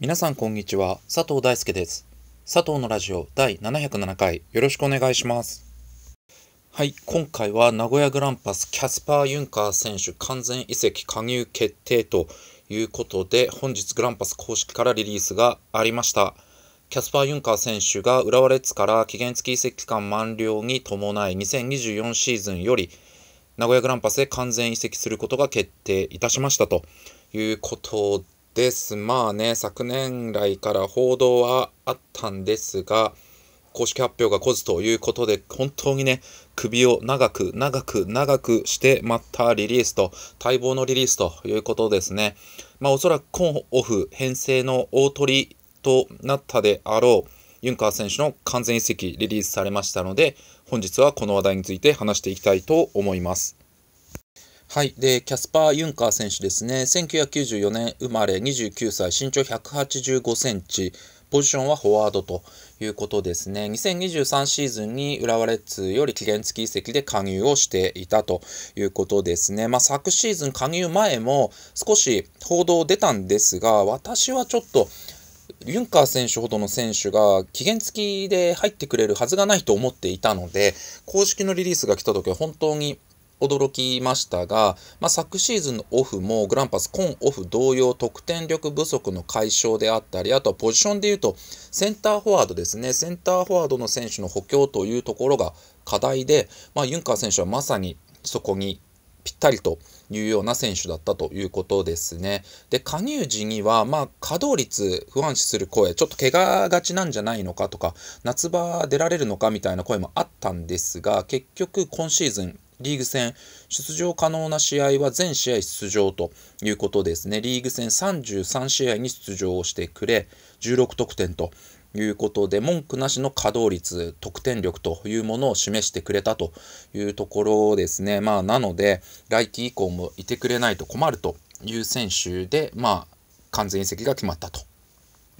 皆さんこんにちは佐藤大輔です佐藤のラジオ第707回よろしくお願いしますはい今回は名古屋グランパスキャスパー・ユンカー選手完全移籍加入決定ということで本日グランパス公式からリリースがありましたキャスパー・ユンカー選手が浦和レッズから期限付き移籍期間満了に伴い2024シーズンより名古屋グランパスへ完全移籍することが決定いたしましたということです。まあね、昨年来から報道はあったんですが、公式発表が来ずということで、本当にね、首を長く長く長くして待ったリリースと、待望のリリースということですね。まあおそらくコンオフ編成の大取りとなったであろう、ユンカー選手の完全移籍リリースされましたので、本日はこの話題について話していきたいと思います。はい。で、キャスパー・ユンカー選手ですね。1994年生まれ、29歳、身長185センチ、ポジションはフォワードということですね。2023シーズンに浦和レッズより期限付き移籍で加入をしていたということですね。まあ、昨シーズン加入前も少し報道出たんですが、私はちょっとユンカー選手ほどの選手が期限付きで入ってくれるはずがないと思っていたので、公式のリリースが来た時は本当に驚きましたが、まあ、昨シーズンのオフもグランパス、今オフ同様得点力不足の解消であったり、あとはポジションでいうとセンターフォワードですね、センターフォワードの選手の補強というところが課題で、まあ、ユンカー選手はまさにそこにぴったりというような選手だったということですね。で、加入時には、まあ、稼働率不安視する声、ちょっと怪我がちなんじゃないのかとか、夏場出られるのかみたいな声もあったんですが、結局今シーズン、リーグ戦、出場可能な試合は全試合出場ということですね。リーグ戦33試合に出場をしてくれ、16得点ということで、文句なしの稼働率、得点力というものを示してくれたというところですね。まあ、なので、来季以降もいてくれないと困るという選手で、まあ、完全移籍が決まったと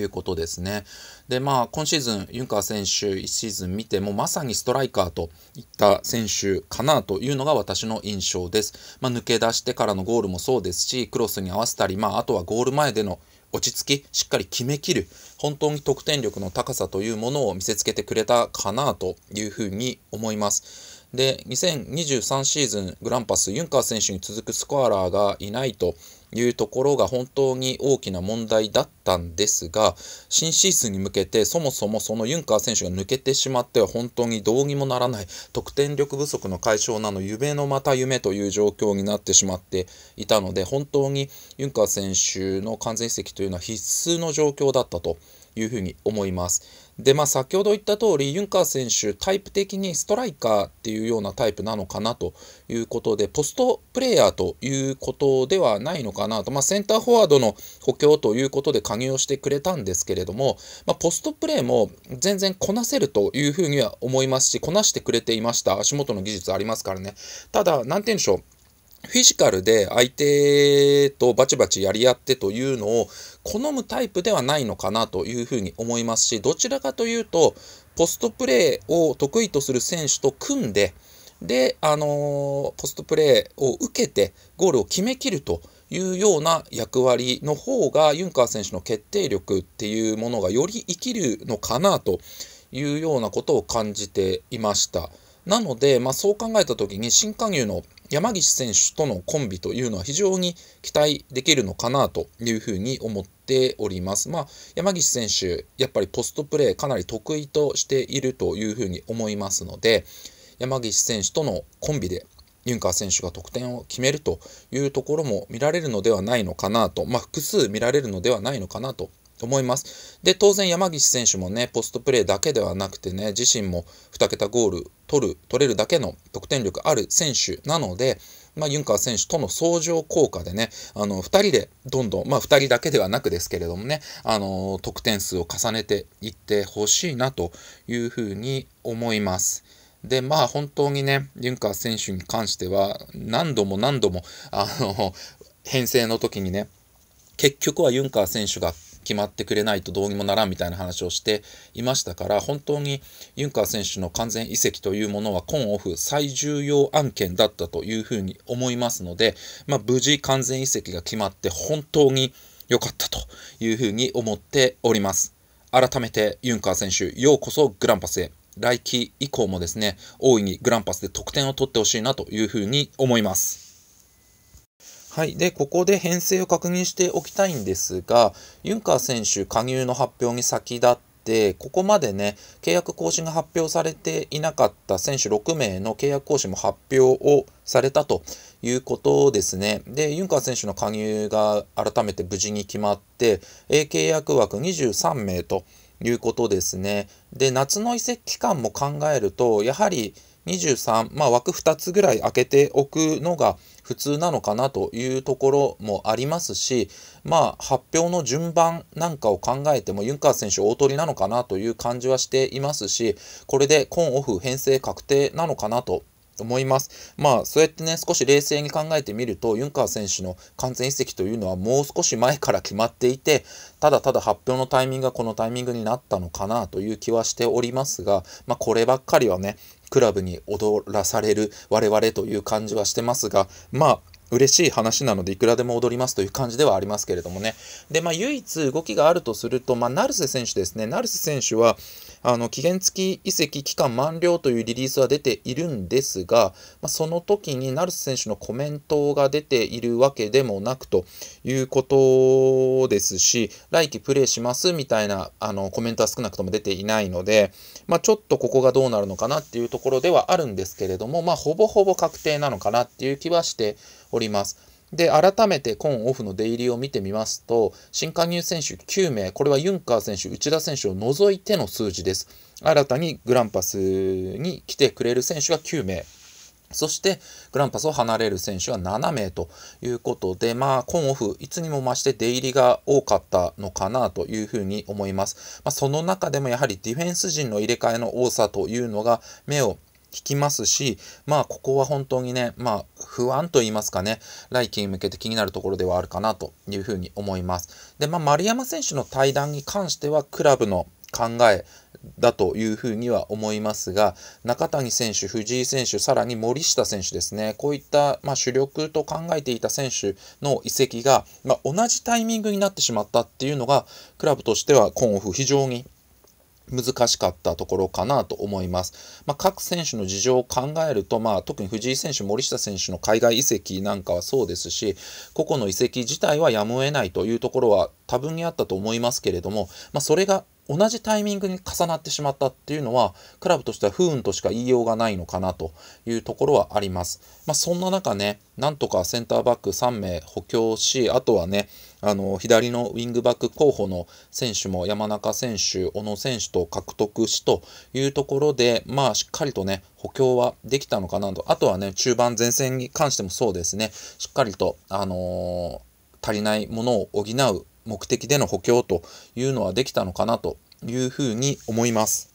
いうことですね。で、まあ、今シーズン、ユンカー選手、1シーズン見ても、まさにストライカーといった選手かなというのが私の印象です。まあ、抜け出してからのゴールもそうですし、クロスに合わせたり、まあ、あとはゴール前での落ち着き、しっかり決めきる、本当に得点力の高さというものを見せつけてくれたかなというふうに思います。で、2023シーズン、グランパス、ユンカー選手に続くスコアラーがいないというところが本当に大きな問題だったんですが、新シーズンに向けてそもそもそのユンカー選手が抜けてしまっては本当にどうにもならない得点力不足の解消なの夢のまた夢という状況になってしまっていたので、本当にユンカー選手の完全移籍というのは必須の状況だったというふうに思います。で、まあ、先ほど言った通り、ユンカー選手、タイプ的にストライカーっていうようなタイプなのかなということで、ポストプレーヤーということではないのかなと、まあ、センターフォワードの補強ということで加入をしてくれたんですけれども、まあ、ポストプレーも全然こなせるというふうには思いますし、こなしてくれていました。足元の技術ありますからね。ただ、なんて言うんでしょう。フィジカルで相手とバチバチやり合ってというのを好むタイプではないのかなというふうに思いますし、どちらかというと、ポストプレーを得意とする選手と組んで、で、あのー、ポストプレーを受けてゴールを決めきるというような役割の方が、ユンカー選手の決定力っていうものがより生きるのかなというようなことを感じていました。なので、まあ、そう考えた時に新加入の山岸選手とのコンビというのは非常に期待できるのかなというふうに思っております。まあ、山岸選手、やっぱりポストプレーかなり得意としているというふうに思いますので、山岸選手とのコンビでユンカー選手が得点を決めるというところも見られるのではないのかなと、まあ、複数見られるのではないのかなとと思います。で、当然山岸選手もね、ポストプレーだけではなくてね、自身も2桁ゴール取る、取れるだけの得点力ある選手なので、まあ、ユンカー選手との相乗効果でね、あの、2人でどんどん、まあ、2人だけではなくですけれどもね、あの、得点数を重ねていってほしいなというふうに思います。で、まあ本当にね、ユンカー選手に関しては、何度も何度も、あの、編成の時にね、結局はユンカー選手が決まってくれないとどうにもならんみたいな話をしていましたから、本当にユンカー選手の完全移籍というものは今オフ最重要案件だったというふうに思いますので、まあ、無事完全移籍が決まって本当に良かったというふうに思っております。改めてユンカー選手、ようこそグランパスへ。来季以降もですね、大いにグランパスで得点を取ってほしいなというふうに思います。はい。で、ここで編成を確認しておきたいんですが、ユンカー選手加入の発表に先立って、ここまでね、契約更新が発表されていなかった選手6名の契約更新も発表をされたということですね。で、ユンカー選手の加入が改めて無事に決まって、A 契約枠23名ということですね。で、夏の移籍期間も考えると、やはり23、まあ、枠2つぐらい空けておくのが普通なのかなというところもありますし、まあ、発表の順番なんかを考えても、ユンカー選手大取りなのかなという感じはしていますし、これで今オフ編成確定なのかなと思います。まあ、そうやってね、少し冷静に考えてみると、ユンカー選手の完全移籍というのはもう少し前から決まっていて、ただただ発表のタイミングがこのタイミングになったのかなという気はしておりますが、まあ、こればっかりはね、クラブに踊らされる我々という感じはしてますが、まあ、嬉しい話なのでいくらでも踊りますという感じではありますけれどもね。で、まあ、唯一動きがあるとすると、まあ、成瀬選手ですね。成瀬選手は、あの期限付き移籍期間満了というリリースは出ているんですが、まあ、その時に成瀬選手のコメントが出ているわけでもなくということですし、来季プレーしますみたいなあのコメントは少なくとも出ていないので、まあ、ちょっとここがどうなるのかなっていうところではあるんですけれども、まあ、ほぼほぼ確定なのかなっていう気はしております。で、改めて今オフの出入りを見てみますと、新加入選手9名、これはユンカー選手、内田選手を除いての数字です。新たにグランパスに来てくれる選手が9名。そして、グランパスを離れる選手は7名ということで、まあ、ンオフ、いつにも増して出入りが多かったのかなというふうに思います。まあ、その中でもやはりディフェンス陣の入れ替えの多さというのが目を聞きますし、まあ、ここは本当にね、まあ、不安と言いますかね、来季に向けて気になるところではあるかなというふうに思います。で、まあ、丸山選手の対談に関しては、クラブの考えだというふうには思いますが、中谷選手、藤井選手、さらに森下選手ですね、こういった、まあ、主力と考えていた選手の移籍が、まあ、同じタイミングになってしまったっていうのが、クラブとしては今オフ非常に難しかったところかなと思います。まあ、各選手の事情を考えると、まあ、特に藤井選手、森下選手の海外移籍なんかはそうですし、個々の移籍自体はやむを得ないというところは多分にあったと思いますけれども、まあ、それが同じタイミングに重なってしまったっていうのは、クラブとしては不運としか言いようがないのかなというところはあります。まあ、そんな中ね、なんとかセンターバック3名補強し、あとはね、あの左のウィングバック候補の選手も山中選手、小野選手と獲得しというところで、まあ、しっかりとね、補強はできたのかなと、あとはね、中盤前線に関してもそうですね、しっかりと、あのー、足りないものを補う目的での補強というのはできたのかなというふうに思います。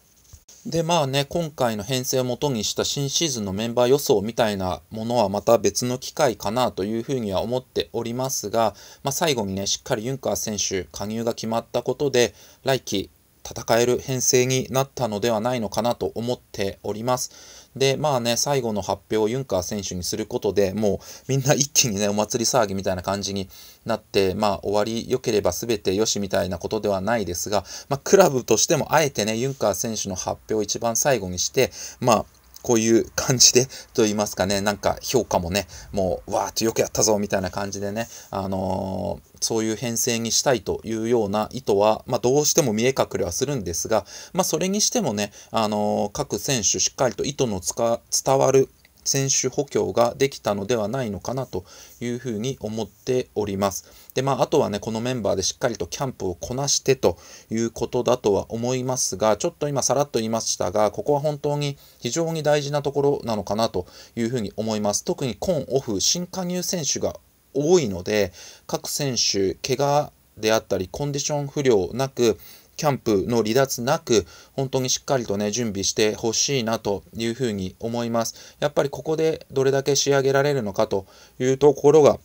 でまあね今回の編成をもとにした新シーズンのメンバー予想みたいなものはまた別の機会かなというふうには思っておりますが、まあ、最後にねしっかりユンカー選手加入が決まったことで来季戦える編成になったのではないのかなと思っております。で、まあね、最後の発表をユンカー選手にすることでもうみんな一気にね、お祭り騒ぎみたいな感じになって、まあ終わり良ければ全て良しみたいなことではないですが、まあクラブとしてもあえてね、ユンカー選手の発表を一番最後にして、まあこういう感じで、と言いますかね、なんか評価もね、もう、わーっとよくやったぞ、みたいな感じでね、あのー、そういう編成にしたいというような意図は、まあ、どうしても見え隠れはするんですが、まあ、それにしてもね、あのー、各選手しっかりと意図の伝わる選手補強ができたのではないのかなというふうに思っております。で、まあ、あとはね、このメンバーでしっかりとキャンプをこなしてということだとは思いますが、ちょっと今さらっと言いましたが、ここは本当に非常に大事なところなのかなというふうに思います。特に今オフ、新加入選手が多いので、各選手、怪我であったり、コンディション不良なく、キャンプの離脱なく、本当にしっかりとね、準備してほしいなというふうに思います。やっぱりここでどれだけ仕上げられるのかというところが、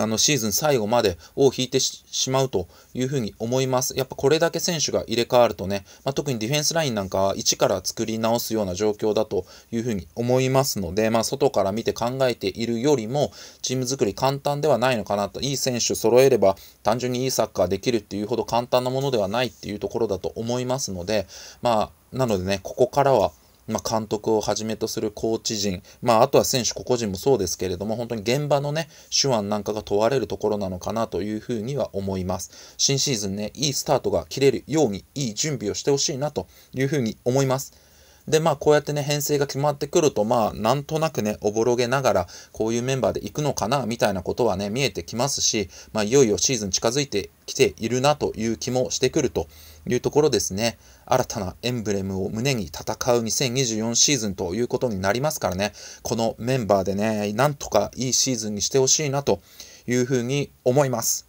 あのシーズン最後までを引いてしまうというふうに思います。やっぱこれだけ選手が入れ替わるとね、まあ、特にディフェンスラインなんかは一から作り直すような状況だというふうに思いますので、まあ、外から見て考えているよりも、チーム作り簡単ではないのかなと、いい選手揃えれば単純にいいサッカーできるっていうほど簡単なものではないっていうところだと思いますので、まあ、なのでね、ここからは、まあ、監督をはじめとするコーチ陣、まあ、あとは選手個々人もそうですけれども、本当に現場のね、手腕なんかが問われるところなのかなというふうには思います。新シーズンね、いいスタートが切れるように、いい準備をしてほしいなというふうに思います。で、まあ、こうやってね、編成が決まってくると、まあ、なんとなくね、おぼろげながら、こういうメンバーで行くのかな、みたいなことはね、見えてきますし、まあ、いよいよシーズン近づいてきているなという気もしてくるというところですね。新たなエンブレムを胸に戦う2024シーズンということになりますからね、このメンバーでね、なんとかいいシーズンにしてほしいなというふうに思います。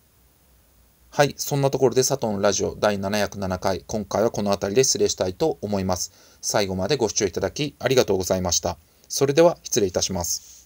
はい、そんなところで佐藤のラジオ第707回、今回はこの辺りで失礼したいと思います。最後までご視聴いただきありがとうございました。それでは失礼いたします。